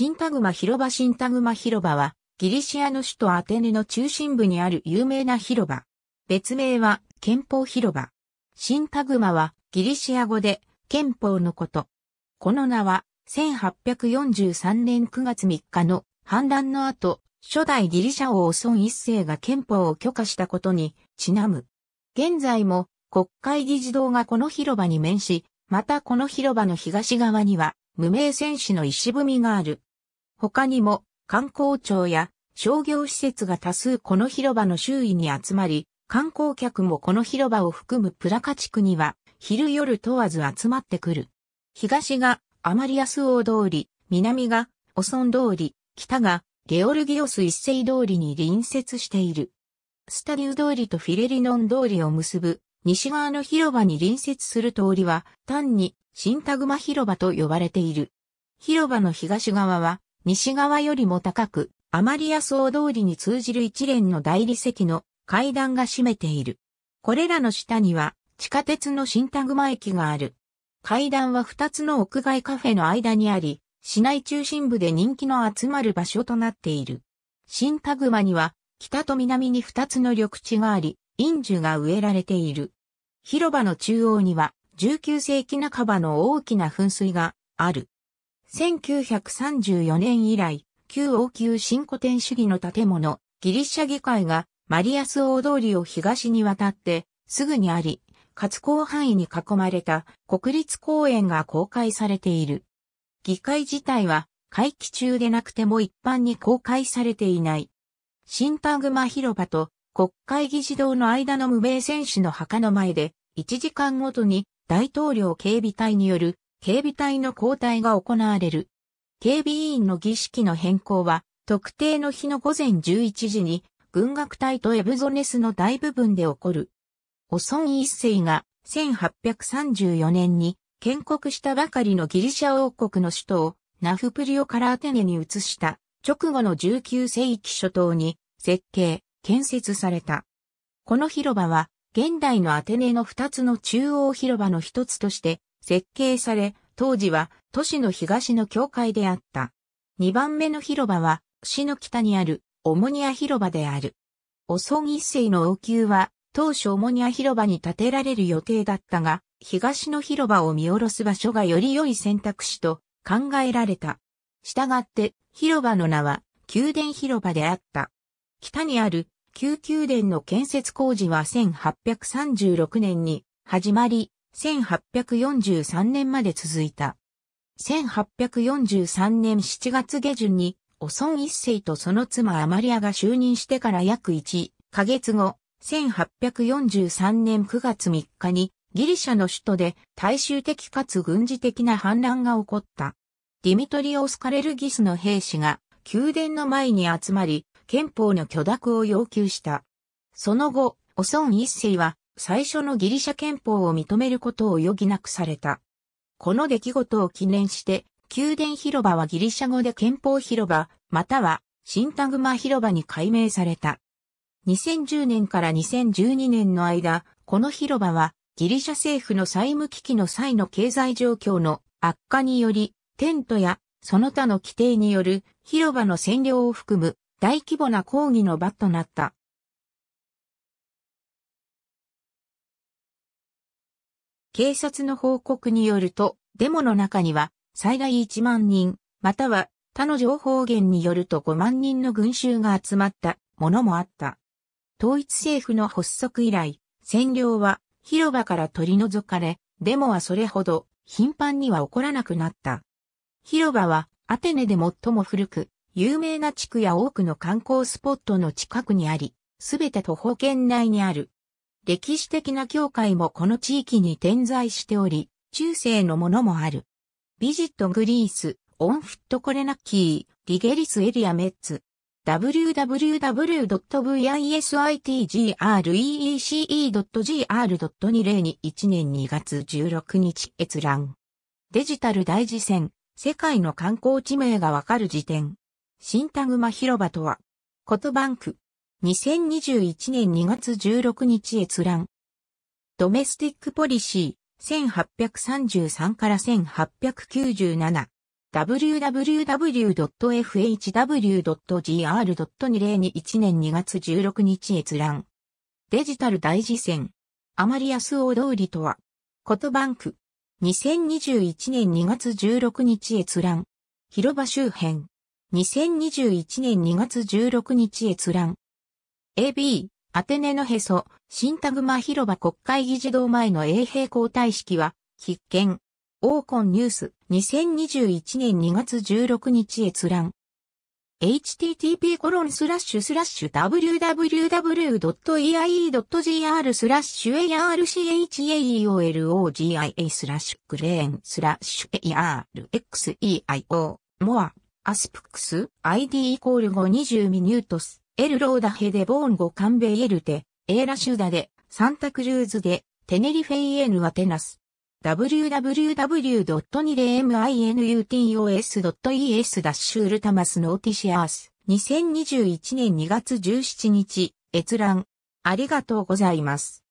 シンタグマ広場シンタグマ広場は、ギリシアの首都アテネの中心部にある有名な広場。別名は、憲法広場。シンタグマは、ギリシア語で、憲法のこと。この名は、1843年9月3日の反乱の後、初代ギリシャ王孫一世が憲法を許可したことにちなむ。現在も国会議事堂がこの広場に面し、またこの広場の東側には無名戦士の石踏みがある。他にも観光庁や商業施設が多数この広場の周囲に集まり、観光客もこの広場を含むプラカ地区には昼夜問わず集まってくる。東がアマリアス王通り、南がオソン通り、北がゲオルギオス一世通りに隣接している。スタディウ通りとフィレリノン通りを結ぶ西側の広場に隣接する通りは単にシンタグマ広場と呼ばれている。広場の東側は西側よりも高く、アマリア総通りに通じる一連の大理石の階段が占めている。これらの下には地下鉄の新田熊駅がある。階段は2つの屋外カフェの間にあり、市内中心部で人気の集まる場所となっている。新田熊には北と南に2つの緑地があり、陰樹が植えられている。広場の中央には19世紀半ばの大きな噴水がある。1934年以来、旧王宮新古典主義の建物、ギリシャ議会がマリアス大通りを東に渡ってすぐにあり、かつ広範囲に囲まれた国立公園が公開されている。議会自体は会期中でなくても一般に公開されていない。新グマ広場と国会議事堂の間の無名選手の墓の前で1時間ごとに大統領警備隊による警備隊の交代が行われる。警備委員の儀式の変更は、特定の日の午前11時に、軍楽隊とエブゾネスの大部分で起こる。オソン一世が1834年に建国したばかりのギリシャ王国の首都をナフプリオからアテネに移した直後の19世紀初頭に設計、建設された。この広場は現代のアテネの2つの中央広場の一つとして設計され、当時は都市の東の境界であった。2番目の広場は、市の北にある、オモニア広場である。オソギ一世の王宮は、当初オモニア広場に建てられる予定だったが、東の広場を見下ろす場所がより良い選択肢と考えられた。したがって、広場の名は、宮殿広場であった。北にある、旧宮殿の建設工事は1836年に始まり、1843年まで続いた。1843年7月下旬に、オソン一世とその妻アマリアが就任してから約1ヶ月後、1843年9月3日にギリシャの首都で大衆的かつ軍事的な反乱が起こった。ディミトリオス・カレルギスの兵士が宮殿の前に集まり、憲法の許諾を要求した。その後、オソン一世は最初のギリシャ憲法を認めることを余儀なくされた。この出来事を記念して、宮殿広場はギリシャ語で憲法広場、または新グマ広場に改名された。2010年から2012年の間、この広場はギリシャ政府の債務危機の際の経済状況の悪化により、テントやその他の規定による広場の占領を含む大規模な抗議の場となった。警察の報告によると、デモの中には最大1万人、または他の情報源によると5万人の群衆が集まったものもあった。統一政府の発足以来、占領は広場から取り除かれ、デモはそれほど頻繁には起こらなくなった。広場はアテネで最も古く、有名な地区や多くの観光スポットの近くにあり、すべて徒歩圏内にある歴史的な教会もこの地域に点在しており、中世のものもある。ビジットグリース、オンフットコレナッキー、リゲリスエリアメッツ。www.visitgrece.gr.2021 年2月16日閲覧。デジタル大事戦、世界の観光地名がわかる辞典。新田熊広場とは、コトバンク、2021年2月16日閲覧。ドメスティックポリシー1833から1897 www.fhw.gr.2021 年2月16日閲覧。デジタル大事戦。アマリアス大通りとは。ことバンク。2021年2月16日閲覧。広場周辺。2021年2月16日閲覧。AB、アテネのへそ、新グマ広場国会議事堂前の衛兵交代式は、必見。オーコンニュース、2021年2月16日閲覧。http コロンスラッシュスラッシュ www.eie.gr スラッシュ archaeologi スラッシュクレーンスラッシュ arxeio モアアスプックス ID イコール520ミニュートスエルローダヘデボーンゴカンベエルテ、エーラシュダで、サンタクルーズで、テネリフェイエヌはテナス。w w w 2 0 m i n u t o s e s u l t ル m a s ノーティシアース。2021年2月17日、閲覧。ありがとうございます。